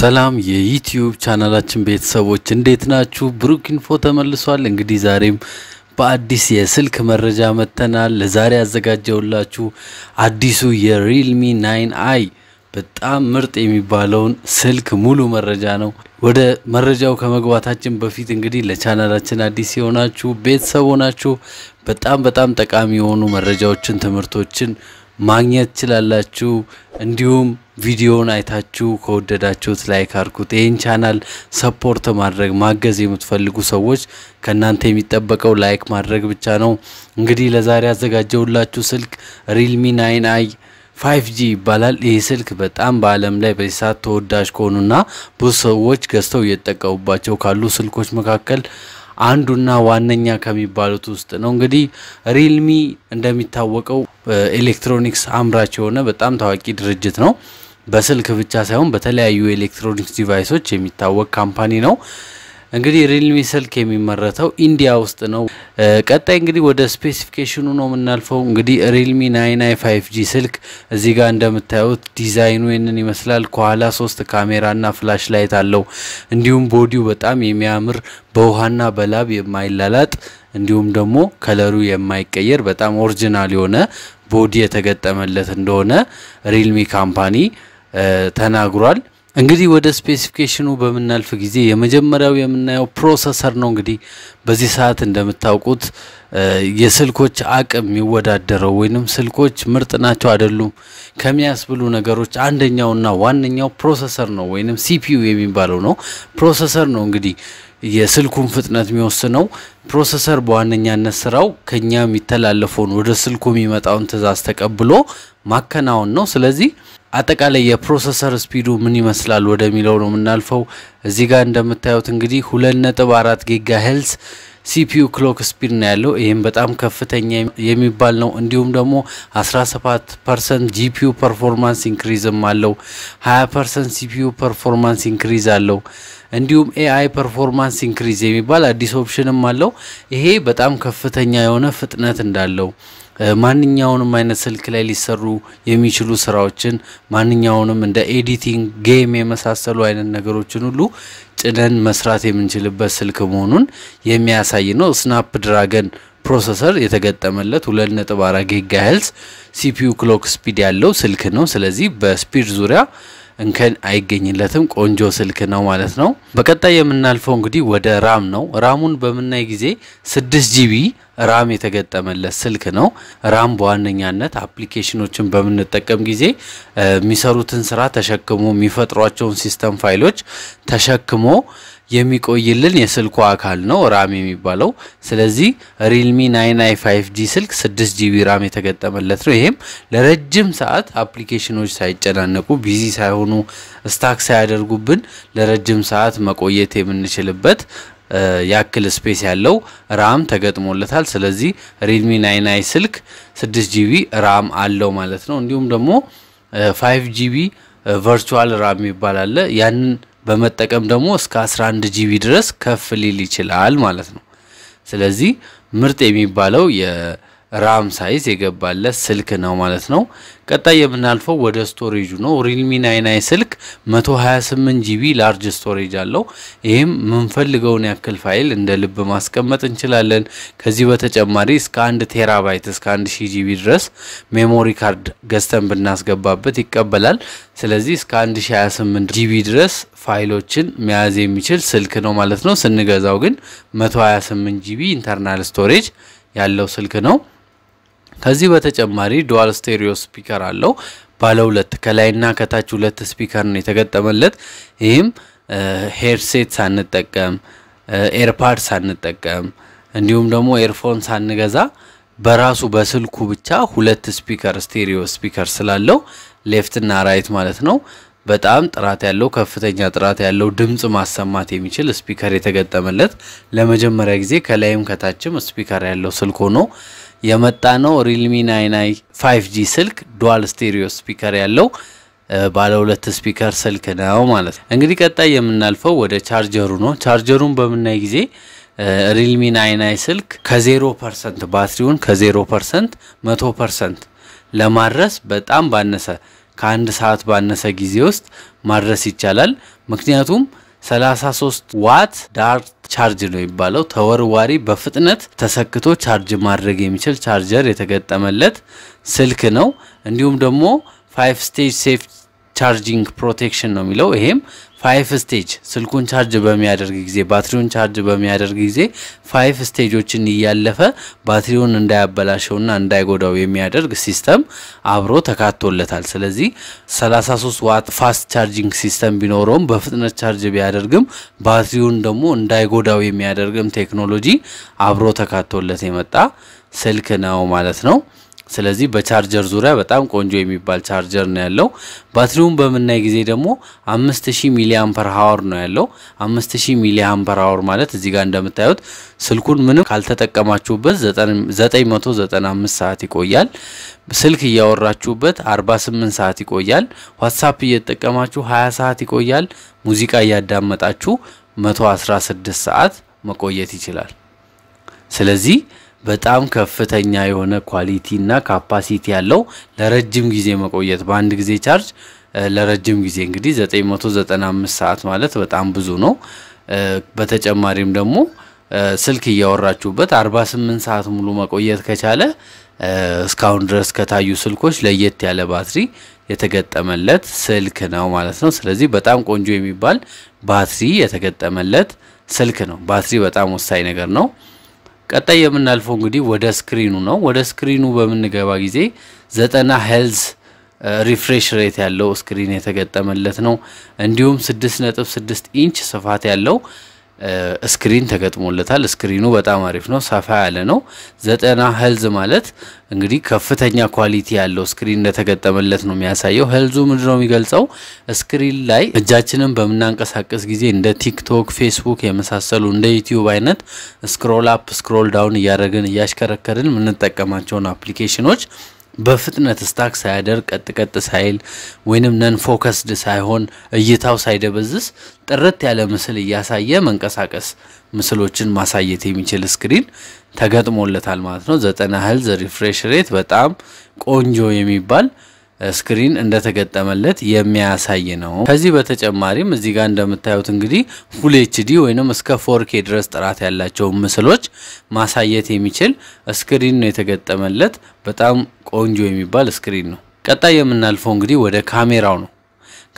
ሰላም የዩትዩብ ቻናላችን ቤተሰቦች እንዴት ናችሁ? ብሩክ ኢንፎ ተመልሷል። እንግዲህ ዛሬም በአዲስ የስልክ መረጃ መጥተናል። ለዛሬ ያዘጋጀውላችሁ አዲሱ የሪልሚ ናይን አይ በጣም ምርጥ የሚባለውን ስልክ ሙሉ መረጃ ነው። ወደ መረጃው ከመግባታችን በፊት እንግዲህ ለቻናላችን አዲስ የሆናችሁ ቤተሰብ ሆናችሁ በጣም በጣም ጠቃሚ የሆኑ መረጃዎችን ትምህርቶችን ማግኘት ትችላላችሁ። እንዲሁም ቪዲዮውን አይታችሁ ከወደዳችሁት ላይክ አርጉት። ይህን ቻናል ሰፖርት ማድረግ ማገዝ የምትፈልጉ ሰዎች ከእናንተ የሚጠበቀው ላይክ ማድረግ ብቻ ነው። እንግዲህ ለዛሬ ያዘጋጀውላችሁ ስልክ ሪልሚ ናይን አይ ፋይቭ ጂ ይባላል። ይህ ስልክ በጣም በዓለም ላይ በዚህ ሰዓት ተወዳጅ ከሆኑና ብዙ ሰዎች ገዝተው እየተጠቀሙባቸው ካሉ ስልኮች መካከል አንዱና ዋነኛ ከሚባሉት ውስጥ ነው። እንግዲህ ሪልሚ እንደሚታወቀው ኤሌክትሮኒክስ አምራች የሆነ በጣም ታዋቂ ድርጅት ነው። በስልክ ብቻ ሳይሆን በተለያዩ ኤሌክትሮኒክስ ዲቫይሶች የሚታወቅ ካምፓኒ ነው። እንግዲህ ሪልሚ ስልክ የሚመረተው ኢንዲያ ውስጥ ነው። ቀጣይ እንግዲህ ወደ ስፔሲፊኬሽኑ ነው የምናልፈው። እንግዲህ ሪልሚ ናይን አይ ፋይቭ ጂ ስልክ እዚህ ጋር እንደምታዩት ዲዛይኑ ይንን ይመስላል። ከኋላ ሶስት ካሜራና ፍላሽ ላይት አለው። እንዲሁም ቦዲው በጣም የሚያምር በውሃና በላብ የማይላላጥ እንዲሁም ደግሞ ከለሩ የማይቀየር በጣም ኦሪጂናል የሆነ ቦዲ የተገጠመለት እንደሆነ ሪልሚ ካምፓኒ ተናግሯል። እንግዲህ ወደ ስፔሲፊኬሽኑ በምናልፍ ጊዜ የመጀመሪያው የምናየው ፕሮሰሰር ነው። እንግዲህ በዚህ ሰዓት እንደምታውቁት የስልኮች አቅም የሚወዳደረው ወይንም ስልኮች ምርጥ ናቸው አይደሉም ከሚያስብሉ ነገሮች አንደኛውና ዋነኛው ፕሮሰሰር ነው ወይንም ሲፒዩ የሚባለው ነው። ፕሮሰሰር ነው እንግዲህ የስልኩን ፍጥነት የሚወስነው ፕሮሰሰር በዋነኛነት ስራው ከኛ የሚተላለፈውን ወደ ስልኩ የሚመጣውን ትእዛዝ ተቀብሎ ማከናወን ነው። ስለዚህ አጠቃላይ የፕሮሰሰር ስፒዱ ምን ይመስላል ወደሚለው ነው የምናልፈው። እዚህ ጋር እንደምታዩት እንግዲህ ሁለት ነጥብ አራት ጊጋ ሄልስ ሲፒዩ ክሎክ ስፒድ ነው ያለው። ይህም በጣም ከፍተኛ የሚባል ነው። እንዲሁም ደግሞ 17 ፐርሰንት ጂፒዩ ፐርፎርማንስ ኢንክሪዝም አለው። 20 ፐርሰንት ሲፒዩ ፐርፎርማንስ ኢንክሪዝ አለው። እንዲሁም ኤአይ ፐርፎርማንስ ኢንክሪዝ የሚባል አዲስ ኦፕሽንም አለው። ይሄ በጣም ከፍተኛ የሆነ ፍጥነት እንዳለው ማንኛውንም አይነት ስልክ ላይ ሊሰሩ የሚችሉ ስራዎችን ማንኛውንም እንደ ኤዲቲንግ፣ ጌም የመሳሰሉ አይነት ነገሮችን ሁሉ ጭነን መስራት የምንችልበት ስልክ መሆኑን የሚያሳይ ነው። ስናፕ ድራገን ፕሮሰሰር የተገጠመለት 2.4 ጌጋ ሄልስ ሲፒዩ ክሎክ ስፒድ ያለው ስልክ ነው። ስለዚህ በስፒድ ዙሪያ እንከን አይገኝለትም። ቆንጆ ስልክ ነው ማለት ነው። በቀጣይ የምናልፈው እንግዲህ ወደ ራም ነው። ራሙን በምናይ ጊዜ 6 ጂቢ ራም የተገጠመለት ስልክ ነው። ራም በዋነኛነት አፕሊኬሽኖችን በምንጠቀም ጊዜ የሚሰሩትን ስራ ተሸክሞ የሚፈጥሯቸውን ሲስተም ፋይሎች ተሸክሞ የሚቆይልን የስልኩ አካል ነው ራም የሚባለው። ስለዚህ ሪልሚ ናይን አይ ፋይቭ ጂ ስልክ ስድስት ጂቢ ራም የተገጠመለት ነው። ይሄም ለረጅም ሰዓት አፕሊኬሽኖች ሳይጨናነቁ ቢዚ ሳይሆኑ ስታክ ሳያደርጉብን ለረጅም ሰዓት መቆየት የምንችልበት ያክል ስፔስ ያለው ራም ተገጥሞለታል። ስለዚህ ሬድሚ ናይን አይ ስልክ 6 ጂቢ ራም አለው ማለት ነው። እንዲሁም ደግሞ 5 ጂቢ ቨርቹዋል ራም ይባላል። ያንን በመጠቀም ደግሞ እስከ 11 ጂቢ ድረስ ከፍ ሊል ይችላል ማለት ነው። ስለዚህ ምርጥ የሚባለው የ ራም ሳይዝ የገባለት ስልክ ነው ማለት ነው። ቀጣይ የምናልፈው ወደ ስቶሬጁ ነው። ሪልሚ ናይናይ ስልክ 128 ጂቢ ላርጅ ስቶሬጅ አለው። ይህም የምንፈልገውን ያክል ፋይል እንደ ልብ ማስቀመጥ እንችላለን። ከዚህ በተጨማሪ እስከ አንድ ቴራባይት እስከ 1000 ጂቢ ድረስ ሜሞሪ ካርድ ገዝተን ብናስገባበት ይቀበላል። ስለዚህ እስከ 1028 ጂቢ ድረስ ፋይሎችን መያዝ የሚችል ስልክ ነው ማለት ነው። ስንገዛው ግን 128 ጂቢ ኢንተርናል ስቶሬጅ ያለው ስልክ ነው። ከዚህ በተጨማሪ ዱዋል ስቴሪዮ ስፒከር አለው። ባለ ሁለት ከላይና ከታች ሁለት ስፒከር ነው የተገጠመለት። ይህም ሄድሴት ሳንጠቀም ኤርፓድ ሳንጠቀም እንዲሁም ደግሞ ኤርፎን ሳንገዛ በራሱ በስልኩ ብቻ ሁለት ስፒከር ስቴሪዮ ስፒከር ስላለው ሌፍትና ራይት ማለት ነው በጣም ጥራት ያለው ከፍተኛ ጥራት ያለው ድምፅ ማሰማት የሚችል ስፒከር የተገጠመለት ለመጀመሪያ ጊዜ ከላይም ከታችም ስፒከር ያለው ስልክ ሆኖ የመጣ ነው። ሪልሚ ናይናይ ፋይቭ ጂ ስልክ ዱዋል ስቴሪዮ ስፒከር ያለው ባለ ሁለት ስፒከር ስልክ ነው ማለት ነው። እንግዲህ ቀጣይ የምናልፈው ወደ ቻርጀሩ ነው። ቻርጀሩን በምናይ ጊዜ ሪልሚ ናይናይ ስልክ ከዜሮ ፐርሰንት ባትሪውን ከዜሮ ፐርሰንት መቶ ፐርሰንት ለማድረስ በጣም ባነሰ ከአንድ ሰዓት ባነሰ ጊዜ ውስጥ ማድረስ ይቻላል። ምክንያቱም 33 ዋት ዳርት ቻርጅ ነው የሚባለው። ተወርዋሪ በፍጥነት ተሰክቶ ቻርጅ ማድረግ የሚችል ቻርጀር የተገጠመለት ስልክ ነው። እንዲሁም ደግሞ ፋይቭ ስቴጅ ሴፍ ቻርጂንግ ፕሮቴክሽን ነው የሚለው። ይሄም ፋይፍ ስቴጅ ስልኩን ቻርጅ በሚያደርግ ጊዜ ባትሪውን ቻርጅ በሚያደርግ ጊዜ ፋይፍ ስቴጆችን እያለፈ ባትሪውን እንዳያበላሸውና እንዳይጎዳው የሚያደርግ ሲስተም አብሮ ተካቶለታል። ስለዚህ 33 ዋት ፋስት ቻርጂንግ ሲስተም ቢኖረውም በፍጥነት ቻርጅ ቢያደርግም ባትሪውን ደግሞ እንዳይጎዳው የሚያደርግም ቴክኖሎጂ አብሮ ተካቶለት የመጣ ስልክ ነው ማለት ነው። ስለዚህ በቻርጀር ዙሪያ በጣም ቆንጆ የሚባል ቻርጀር ነው ያለው። ባትሪውን በምናይ ጊዜ ደግሞ 5000 ሚሊ አምፐር ሀወር ነው ያለው። 5000 ሚሊ አምፐር ሀወር ማለት እዚህ ጋር እንደምታዩት ስልኩን ምንም ካልተጠቀማችሁበት 995 ሰዓት ይቆያል። ስልክ እያወራችሁበት 48 ሰዓት ይቆያል። ዋትሳፕ እየተጠቀማችሁ 20 ሰዓት ይቆያል። ሙዚቃ እያዳመጣችሁ 116 ሰዓት መቆየት ይችላል። ስለዚህ በጣም ከፍተኛ የሆነ ኳሊቲ እና ካፓሲቲ ያለው ለረጅም ጊዜ መቆየት በአንድ ጊዜ ቻርጅ ለረጅም ጊዜ እንግዲህ 995 ሰዓት ማለት በጣም ብዙ ነው። በተጨማሪም ደግሞ ስልክ እያወራችሁበት 48 ሰዓት ሙሉ መቆየት ከቻለ እስካሁን ድረስ ከታዩ ስልኮች ለየት ያለ ባትሪ የተገጠመለት ስልክ ነው ማለት ነው። ስለዚህ በጣም ቆንጆ የሚባል ባትሪ የተገጠመለት ስልክ ነው። ባትሪ በጣም ወሳኝ ነገር ነው። ቀጣይ የምናልፈው እንግዲህ ወደ ስክሪኑ ነው። ወደ ስክሪኑ በምንገባ ጊዜ ዘጠና ሄልዝ ሪፍሬሽ ሬት ያለው ስክሪን የተገጠመለት ነው። እንዲሁም ስድስት ነጥብ ስድስት ኢንች ስፋት ያለው ስክሪን ተገጥሞለታል። ስክሪኑ በጣም አሪፍ ነው፣ ሰፋ ያለ ነው። ዘጠና ሄልዝ ማለት እንግዲህ ከፍተኛ ኳሊቲ ያለው ስክሪን እንደተገጠመለት ነው የሚያሳየው። ሄልዙ ምንድን ነው የሚገልጸው? ስክሪን ላይ እጃችንን በምናንቀሳቀስ ጊዜ እንደ ቲክቶክ፣ ፌስቡክ የመሳሰሉ እንደ ዩቲዩብ አይነት ስክሮል አፕ፣ ስክሮል ዳውን እያደረግን እያሽከረከርን የምንጠቀማቸውን አፕሊኬሽኖች በፍጥነት ስታክ ሳያደርግ ቀጥ ቀጥ ሳይል ወይንም ነን ፎከስድ ሳይሆን እይታው ሳይደበዝስ ጥርት ያለ ምስል እያሳየ መንቀሳቀስ ምስሎችን ማሳየት የሚችል ስክሪን ተገጥሞለታል ማለት ነው። ዘጠና ህልዝ ሪፍሬሽ ሬት በጣም ቆንጆ የሚባል ስክሪን እንደተገጠመለት የሚያሳይ ነው። ከዚህ በተጨማሪም እዚህ ጋር እንደምታዩት እንግዲህ ፉል ኤችዲ ወይም እስከ ፎርኬ ድረስ ጥራት ያላቸው ምስሎች ማሳየት የሚችል ስክሪን ነው የተገጠመለት። በጣም ቆንጆ የሚባል ስክሪን ነው። ቀጣይ የምናልፈው እንግዲህ ወደ ካሜራው ነው።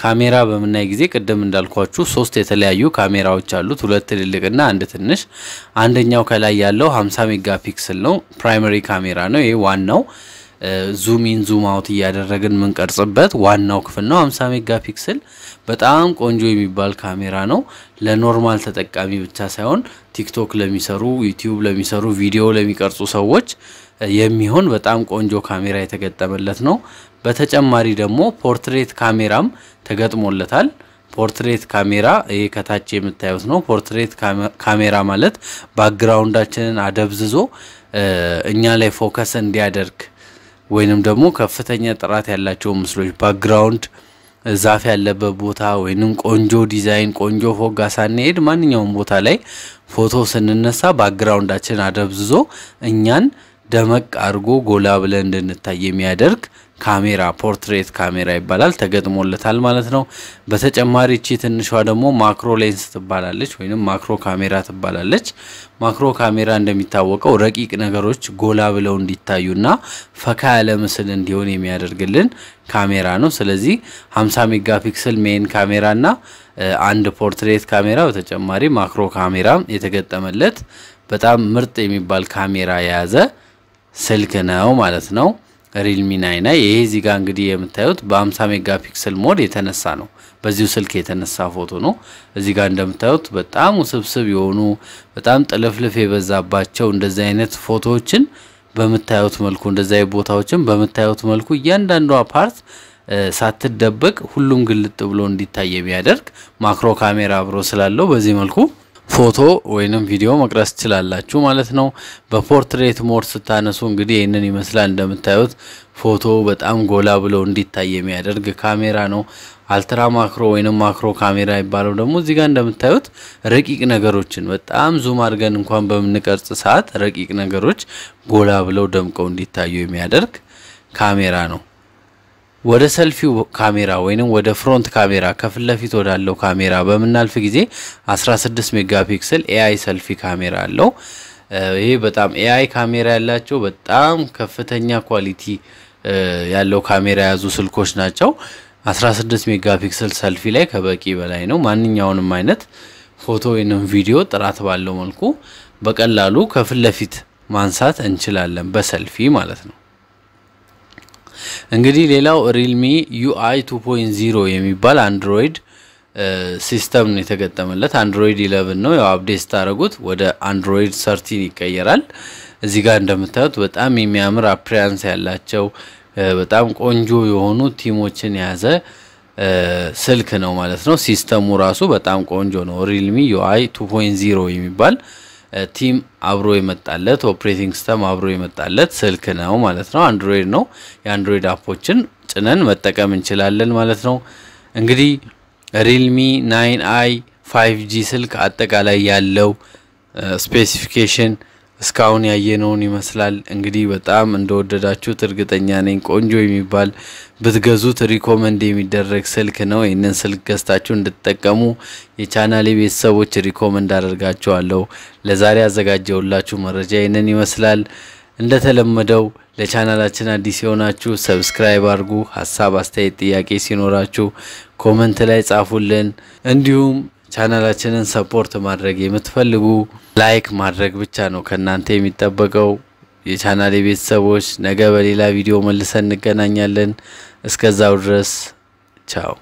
ካሜራ በምናይ ጊዜ ቅድም እንዳልኳችሁ ሶስት የተለያዩ ካሜራዎች አሉት፣ ሁለት ትልልቅና አንድ ትንሽ። አንደኛው ከላይ ያለው 50 ሜጋ ፒክስል ነው፣ ፕራይመሪ ካሜራ ነው። ይሄ ዋናው ዙሚን ዙም አውት እያደረግን የምንቀርጽበት ዋናው ክፍል ነው። 50 ሜጋ ፒክስል በጣም ቆንጆ የሚባል ካሜራ ነው። ለኖርማል ተጠቃሚ ብቻ ሳይሆን ቲክቶክ ለሚሰሩ፣ ዩቲዩብ ለሚሰሩ፣ ቪዲዮ ለሚቀርጹ ሰዎች የሚሆን በጣም ቆንጆ ካሜራ የተገጠመለት ነው። በተጨማሪ ደግሞ ፖርትሬት ካሜራም ተገጥሞለታል። ፖርትሬት ካሜራ ይሄ ከታች የምታዩት ነው። ፖርትሬት ካሜራ ማለት ባክግራውንዳችንን አደብዝዞ እኛ ላይ ፎከስ እንዲያደርግ ወይንም ደግሞ ከፍተኛ ጥራት ያላቸው ምስሎች ባክግራውንድ ዛፍ ያለበት ቦታ ወይንም ቆንጆ ዲዛይን ቆንጆ ፎግ ጋር ሳንሄድ ማንኛውም ቦታ ላይ ፎቶ ስንነሳ ባክግራውንዳችን አደብዝዞ እኛን ደመቅ አድርጎ ጎላ ብለን እንድንታይ የሚያደርግ ካሜራ ፖርትሬት ካሜራ ይባላል ተገጥሞለታል ማለት ነው። በተጨማሪ እቺ ትንሿ ደግሞ ማክሮ ሌንስ ትባላለች ወይም ማክሮ ካሜራ ትባላለች። ማክሮ ካሜራ እንደሚታወቀው ረቂቅ ነገሮች ጎላ ብለው እንዲታዩና ፈካ ያለ ምስል እንዲሆን የሚያደርግልን ካሜራ ነው። ስለዚህ 50 ሜጋ ፒክስል ሜን ካሜራ አንድ ፖርትሬት ካሜራ በተጨማሪ ማክሮ ካሜራ የተገጠመለት በጣም ምርጥ የሚባል ካሜራ የያዘ ስልክ ነው ማለት ነው። ሪልሚ ናይና ይሄ እዚህ ጋር እንግዲህ የምታዩት በ50 ሜጋ ፒክስል ሞድ የተነሳ ነው። በዚሁ ስልክ የተነሳ ፎቶ ነው። እዚህ ጋር እንደምታዩት በጣም ውስብስብ የሆኑ በጣም ጥልፍልፍ የበዛባቸው እንደዚህ አይነት ፎቶዎችን በምታዩት መልኩ አይነት ቦታዎችን በምታዩት መልኩ እያንዳንዷ ፓርት ሳትደበቅ ሁሉም ግልጥ ብሎ እንዲታይ የሚያደርግ ማክሮ ካሜራ አብሮ ስላለው በዚህ መልኩ ፎቶ ወይንም ቪዲዮ መቅረስ ትችላላችሁ ማለት ነው። በፖርትሬት ሞድ ስታነሱ እንግዲህ ይህንን ይመስላል። እንደምታዩት ፎቶ በጣም ጎላ ብሎ እንዲታይ የሚያደርግ ካሜራ ነው። አልትራ ማክሮ ወይንም ማክሮ ካሜራ ይባለው ደግሞ እዚህ ጋር እንደምታዩት ረቂቅ ነገሮችን በጣም ዙም አድርገን እንኳን በምንቀርጽ ሰዓት ረቂቅ ነገሮች ጎላ ብለው ደምቀው እንዲታዩ የሚያደርግ ካሜራ ነው። ወደ ሰልፊው ካሜራ ወይንም ወደ ፍሮንት ካሜራ ከፊት ለፊት ወዳለው ካሜራ በምናልፍ ጊዜ 16 ሜጋ ፒክስል ኤአይ ሰልፊ ካሜራ አለው። ይሄ በጣም ኤአይ ካሜራ ያላቸው በጣም ከፍተኛ ኳሊቲ ያለው ካሜራ የያዙ ስልኮች ናቸው። 16 ሜጋ ፒክስል ሰልፊ ላይ ከበቂ በላይ ነው። ማንኛውንም አይነት ፎቶ ወይንም ቪዲዮ ጥራት ባለው መልኩ በቀላሉ ከፊት ለፊት ማንሳት እንችላለን፣ በሰልፊ ማለት ነው። እንግዲህ ሌላው ሪልሚ ዩአይ 2.0 የሚባል አንድሮይድ ሲስተም ነው የተገጠመለት። አንድሮይድ 11 ነው። ያው አፕዴት ስታደረጉት ወደ አንድሮይድ ሰርቲን ይቀየራል። እዚህ ጋር እንደምታዩት በጣም የሚያምር አፕሪያንስ ያላቸው በጣም ቆንጆ የሆኑ ቲሞችን የያዘ ስልክ ነው ማለት ነው። ሲስተሙ ራሱ በጣም ቆንጆ ነው። ሪልሚ ዩአይ 2.0 የሚባል ቲም አብሮ የመጣለት ኦፕሬቲንግ ሲስተም አብሮ የመጣለት ስልክ ነው ማለት ነው። አንድሮይድ ነው። የአንድሮይድ አፖችን ጭነን መጠቀም እንችላለን ማለት ነው። እንግዲህ ሪልሚ ናይን አይ ፋይቭ ጂ ስልክ አጠቃላይ ያለው ስፔሲፊኬሽን uh, እስካሁን ያየነውን ይመስላል። እንግዲህ በጣም እንደወደዳችሁት እርግጠኛ ነኝ። ቆንጆ የሚባል ብትገዙት ሪኮመንድ የሚደረግ ስልክ ነው። ይህንን ስልክ ገዝታችሁ እንድትጠቀሙ የቻናሌ ቤተሰቦች ሪኮመንድ አደርጋችኋለሁ። ለዛሬ ያዘጋጀውላችሁ መረጃ ይህንን ይመስላል። እንደተለመደው ለቻናላችን አዲስ የሆናችሁ ሰብስክራይብ አድርጉ። ሀሳብ፣ አስተያየት፣ ጥያቄ ሲኖራችሁ ኮመንት ላይ ጻፉልን። እንዲሁም ቻናላችንን ሰፖርት ማድረግ የምትፈልጉ ላይክ ማድረግ ብቻ ነው ከእናንተ የሚጠበቀው። የቻናል ቤተሰቦች ነገ በሌላ ቪዲዮ መልሰን እንገናኛለን። እስከዛው ድረስ ቻው።